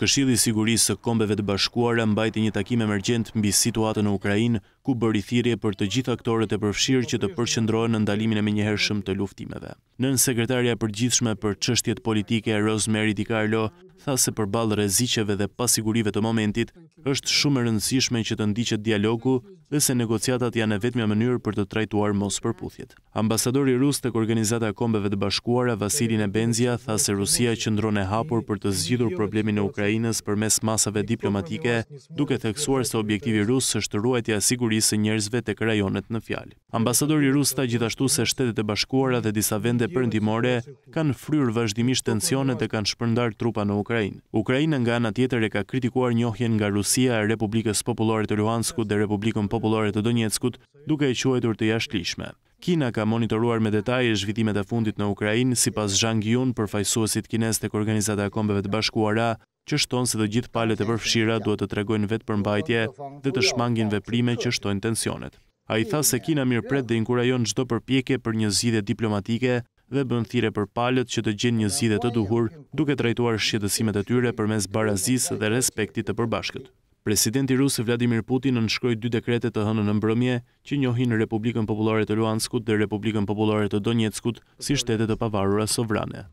Këshilli i Sigurisë së Kombeve të Bashkuara mbajti një takim emergjent mbi situatën në Ukrainë, ku bëri thirrje për të gjithë aktorët e përfshirë që të përqendrohen në ndalimin e menjëhershëm të luftimeve. Nën sekretarja për përgjithshme për çështjet politike Rosemary Di Carlo tha se përballë rreziqeve dhe pasigurive të momentit, është shumë e rëndësishme që të ndiqet dialogu dhe se negociatat janë e vetëmja mënyrë për të trajtuar mos përputhjet. Ambasadori rus të Organizata e Kombeve të Bashkuara, Vasilin e Benzia, tha se Rusia që ndronë e hapur për të zgjidhur problemin e Ukrajinës për mes masave diplomatike, duke theksuar se objektivi rus është ruajtja sigurisë njerëzve të krajonet në fjalë. Ambasadori rus ta gjithashtu se shtetet e bashkuara dhe disa vende përndimore kanë fryr vazhdimisht tensionet dhe kanë shpërndar trupa në Ukrajinë. Ukrajinë nga nga tjetër e ka kritikuar njohjen nga Rus Rusia e Republikës Populore të Luhanskut dhe Republikën Populore të Donjetskut duke e quajtur të jashtlishme. Kina ka monitoruar me detaj e e fundit në Ukrainë si pas Zhang Yun për fajsuasit kines të kërganizat e akombeve të bashkuara, që shton se dhe gjithë palet e përfshira duhet të tregojnë vetë përmbajtje dhe të shmangin veprime që shtojnë tensionet. A i tha se Kina mirë pret dhe inkurajon qdo përpjekje për një zhide diplomatike dhe bënë thire për palët që të gjenë një zhide të duhur, duke trajtuar shqetësimet e tyre për mes barazis dhe respektit të përbashkët. Presidenti Rusë Vladimir Putin në dy dekrete të hënë në mbrëmje që njohin Republikën Populare të Luanskut dhe Republikën Populare të Donetskut si shtetet të pavarura sovrane.